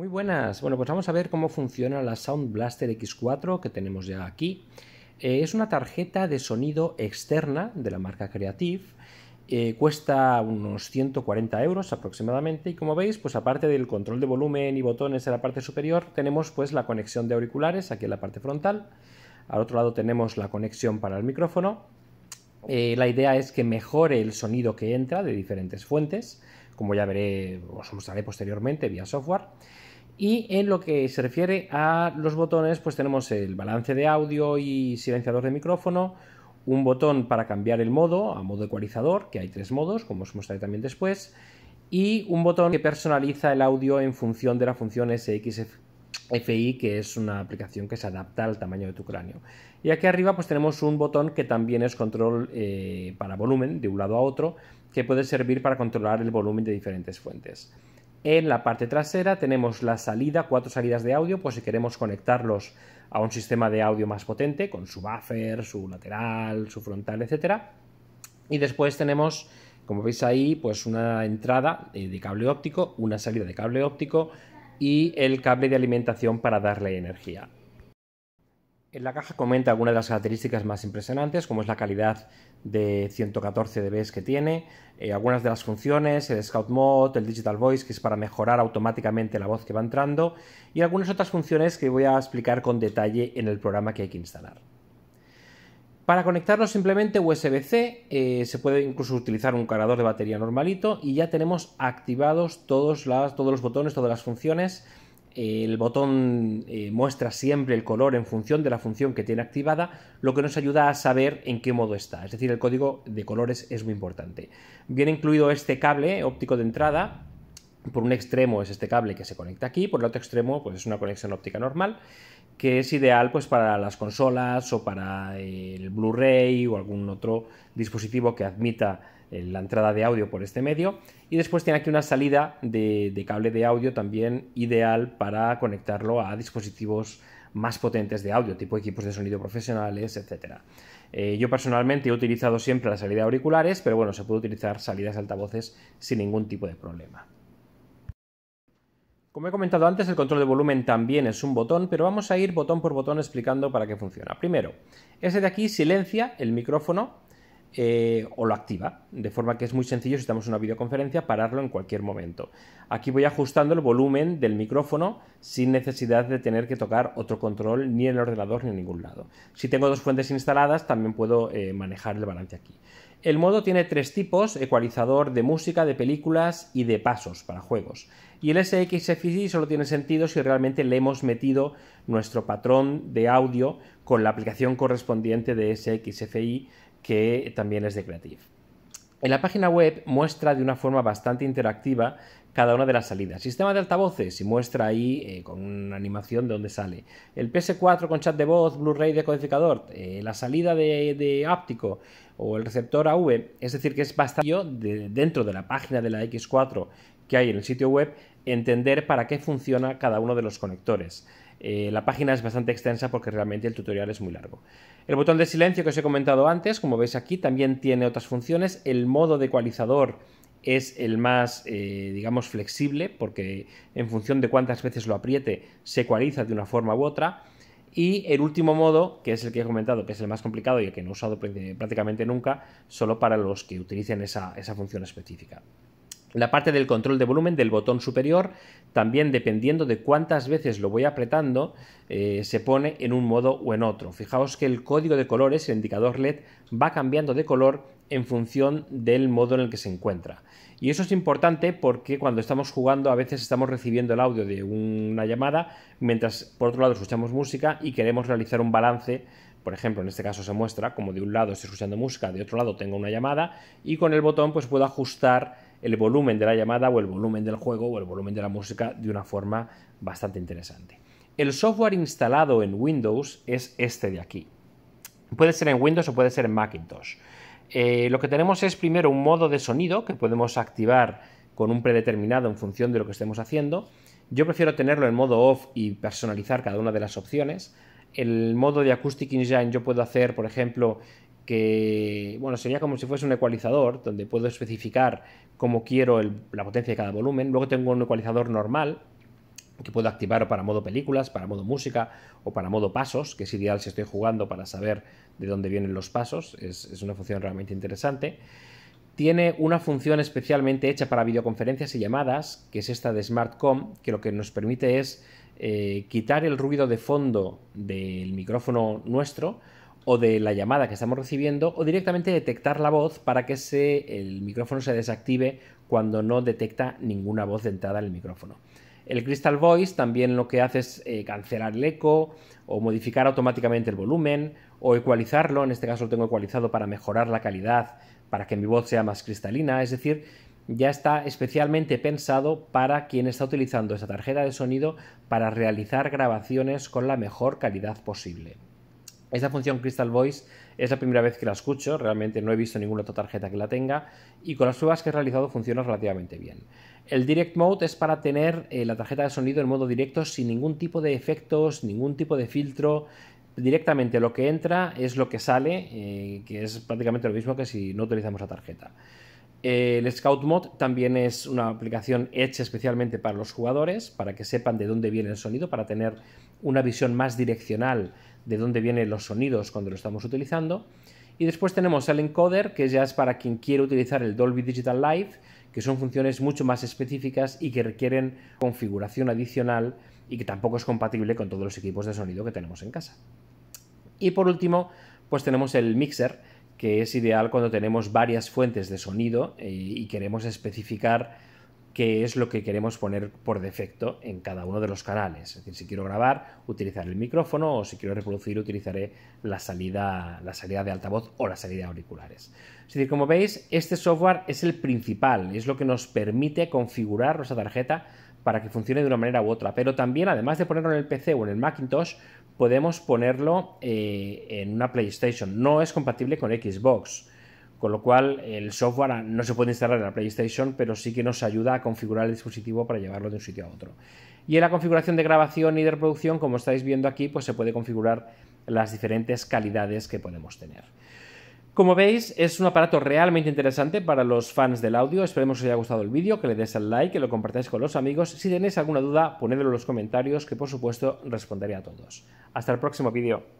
Muy buenas. Bueno, pues vamos a ver cómo funciona la Sound Blaster X4 que tenemos ya aquí. Eh, es una tarjeta de sonido externa de la marca Creative. Eh, cuesta unos 140 euros aproximadamente y como veis, pues aparte del control de volumen y botones en la parte superior, tenemos pues la conexión de auriculares aquí en la parte frontal. Al otro lado tenemos la conexión para el micrófono. Eh, la idea es que mejore el sonido que entra de diferentes fuentes como ya veré, os mostraré posteriormente vía software. Y en lo que se refiere a los botones, pues tenemos el balance de audio y silenciador de micrófono, un botón para cambiar el modo a modo ecualizador, que hay tres modos, como os mostraré también después, y un botón que personaliza el audio en función de la función SXF FI, que es una aplicación que se adapta al tamaño de tu cráneo. Y aquí arriba pues tenemos un botón que también es control eh, para volumen de un lado a otro, que puede servir para controlar el volumen de diferentes fuentes. En la parte trasera tenemos la salida, cuatro salidas de audio, pues si queremos conectarlos a un sistema de audio más potente, con su buffer, su lateral, su frontal, etc. Y después tenemos, como veis ahí, pues una entrada eh, de cable óptico, una salida de cable óptico, y el cable de alimentación para darle energía. En la caja comenta algunas de las características más impresionantes, como es la calidad de 114 dB que tiene, eh, algunas de las funciones, el Scout Mode, el Digital Voice, que es para mejorar automáticamente la voz que va entrando, y algunas otras funciones que voy a explicar con detalle en el programa que hay que instalar. Para conectarlo simplemente USB-C, eh, se puede incluso utilizar un cargador de batería normalito y ya tenemos activados todos, los botones, todas las funciones. el botón eh, muestra siempre el color en función de la función que tiene activada, lo que nos ayuda a saber en qué modo está. Es decir, el código de colores es muy importante. Viene incluido este cable eh, óptico de entrada. Por un extremo es este cable que se conecta aquí, por el otro extremo pues es una conexión óptica normal que es ideal pues para las consolas o para el Blu-ray o algún otro dispositivo que admita eh, la entrada de audio por este medio y después tiene aquí una salida de, cable de audio también ideal para conectarlo a dispositivos más potentes de audio, tipo equipos de sonido profesionales, etc. Eh, yo personalmente he utilizado siempre la salida de auriculares, pero bueno, se puede utilizar salidas altavoces sin ningún tipo de problema. Como he comentado antes, el control de volumen también es un botón, pero vamos a ir botón por botón explicando para qué funciona. Primero, ese de aquí silencia el micrófono eh, o lo activa, de forma que es muy sencillo si estamos en una videoconferencia pararlo en cualquier momento. Aquí voy ajustando el volumen del micrófono sin necesidad de tener que tocar otro control ni en el ordenador ni en ningún lado. Si tengo dos fuentes instaladas también puedo eh, manejar el balance aquí. El modo tiene tres tipos, ecualizador de música, de películas y de pasos para juegos. Y el SXFI solo tiene sentido si realmente le hemos metido nuestro patrón de audio con la aplicación correspondiente de SXFI que también es de Creative. En la página web muestra de una forma bastante interactiva cada una de las salidas. Sistema de altavoces, y muestra ahí eh, con una animación de dónde sale. El PS4 con chat de voz, Blu-ray de codificador, eh, la salida de, de, áptico o el receptor AV, es decir, que es bastante dentro de la página de la X4 que hay en el sitio web, entender para qué funciona cada uno de los conectores. Eh, la página es bastante extensa porque realmente el tutorial es muy largo. El botón de silencio que os he comentado antes, como veis aquí, también tiene otras funciones. El modo de ecualizador es el más, eh, digamos, flexible, porque en función de cuántas veces lo apriete, se ecualiza de una forma u otra. Y el último modo, que es el que he comentado, que es el más complicado y el que no he usado prácticamente nunca, solo para los que utilicen esa, esa función específica. La parte del control de volumen del botón superior, también dependiendo de cuántas veces lo voy apretando, eh, se pone en un modo o en otro. Fijaos que el código de colores, el indicador LED, va cambiando de color en función del modo en el que se encuentra. Y eso es importante porque cuando estamos jugando a veces estamos recibiendo el audio de una llamada, mientras por otro lado escuchamos música y queremos realizar un balance. Por ejemplo, en este caso se muestra como de un lado estoy escuchando música, de otro lado tengo una llamada y con el botón pues puedo ajustar el volumen de la llamada o el volumen del juego o el volumen de la música de una forma bastante interesante. El software instalado en Windows es este de aquí. Puede ser en Windows o puede ser en Macintosh. Eh, lo que tenemos es primero un modo de sonido que podemos activar con un predeterminado en función de lo que estemos haciendo. Yo prefiero tenerlo en modo off y personalizar cada una de las opciones. El modo de Acoustic Engine yo puedo hacer, por ejemplo, que bueno, sería como si fuese un ecualizador donde puedo especificar cómo quiero la potencia de cada volumen. Luego tengo un ecualizador normal que puedo activar para modo películas, para modo música o para modo pasos, que es ideal si estoy jugando para saber de dónde vienen los pasos. Es, una función realmente interesante. Tiene una función especialmente hecha para videoconferencias y llamadas, que es esta de SmartCom, que lo que nos permite es eh, quitar el ruido de fondo del micrófono nuestro o de la llamada que estamos recibiendo o directamente detectar la voz para que el micrófono se desactive cuando no detecta ninguna voz de entrada en el micrófono. El Crystal Voice también lo que hace es eh, cancelar el eco o modificar automáticamente el volumen o ecualizarlo, en este caso lo tengo ecualizado para mejorar la calidad, para que mi voz sea más cristalina, es decir, ya está especialmente pensado para quien está utilizando esa tarjeta de sonido para realizar grabaciones con la mejor calidad posible. Esta función Crystal Voice es la primera vez que la escucho, realmente no he visto ninguna otra tarjeta que la tenga y con las pruebas que he realizado funciona relativamente bien. El Direct Mode es para tener eh, la tarjeta de sonido en modo directo sin ningún tipo de efectos, ningún tipo de filtro. Directamente lo que entra es lo que sale, eh, que es prácticamente lo mismo que si no utilizamos la tarjeta. El Scout Mod también es una aplicación hecha especialmente para los jugadores, para que sepan de dónde viene el sonido, para tener una visión más direccional de dónde vienen los sonidos cuando lo estamos utilizando. Y después tenemos el encoder, que ya es para quien quiere utilizar el Dolby Digital Live, que son funciones mucho más específicas y que requieren configuración adicional y que tampoco es compatible con todos los equipos de sonido que tenemos en casa. Y por último, pues tenemos el mixer, que es ideal cuando tenemos varias fuentes de sonido eh, y queremos especificar qué es lo que queremos poner por defecto en cada uno de los canales. Es decir, si quiero grabar, utilizaré el micrófono o si quiero reproducir, utilizaré la salida, la salida de altavoz o la salida de auriculares. Es decir, como veis, este software es el principal, es lo que nos permite configurar nuestra tarjeta para que funcione de una manera u otra. Pero también, además de ponerlo en el PC o en el Macintosh, podemos ponerlo eh, en una PlayStation. No es compatible con Xbox. Con lo cual, el software no se puede instalar en la PlayStation, pero sí que nos ayuda a configurar el dispositivo para llevarlo de un sitio a otro. Y en la configuración de grabación y de reproducción, como estáis viendo aquí, pues se puede configurar las diferentes calidades que podemos tener. Como veis, es un aparato realmente interesante para los fans del audio. Esperemos que os haya gustado el vídeo, que le des al like, que lo compartáis con los amigos. Si tenéis alguna duda, ponedlo en los comentarios, que por supuesto responderé a todos. Hasta el próximo vídeo.